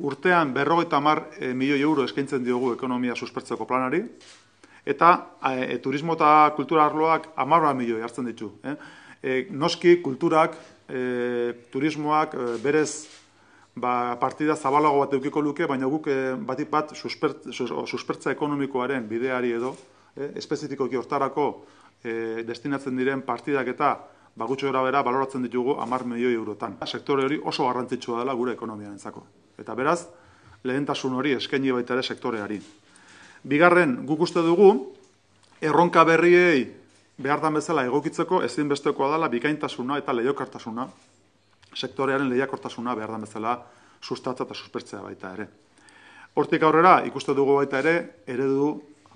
urtean berrogeita hamar e, milioi euro eskaintzen diogu ekonomia suspertzeko planari, eta eh, turismo eta kultura arloak amarra milioi hartzen ditu. E, noski, kulturak, e, turismoak, e, berez, ba, partida zabalago bat eukiko luke, baina guk e, batik bat suspertza ekonomikoaren bideari edo, e, espezifikoki hortarako e, destinatzen diren partidak eta bagutxo bera baloratzen ditugu amar milioi eurotan. Sektore hori oso garrantzitsua dela gure ekonomian entzako. Eta beraz, lehentasun hori eskaini baita ere sektoreari. Bigarren, guk uste dugu, erronka berriei behar dan bezala egokitzeko ezinbestekoa dela bikaintasuna eta lehiokartasuna, sektorearen lehiakortasuna behar dan bezala sustatza eta suspertzea baita ere. Hortik aurrera, ikuste dugu baita ere, eredu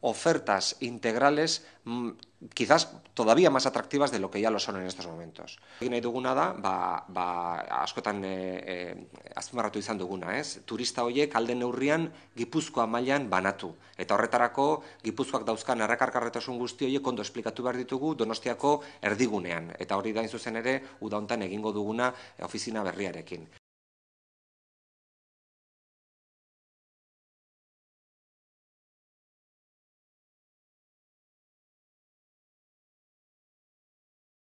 ofertas integrales mm, quizás todavía más atractivas de lo que ya lo son en estos momentos. Egin nahi duguna da, ba, ba, askotan e, e, izan duguna, ez? turista horiek alden neurrian gipuzkoa mailan banatu. Eta horretarako gipuzkoak dauzkan errakarkarretasun guzti horiek kondo esplikatu behar ditugu donostiako erdigunean. Eta hori da zuzen ere, udauntan egingo duguna eh, ofizina berriarekin.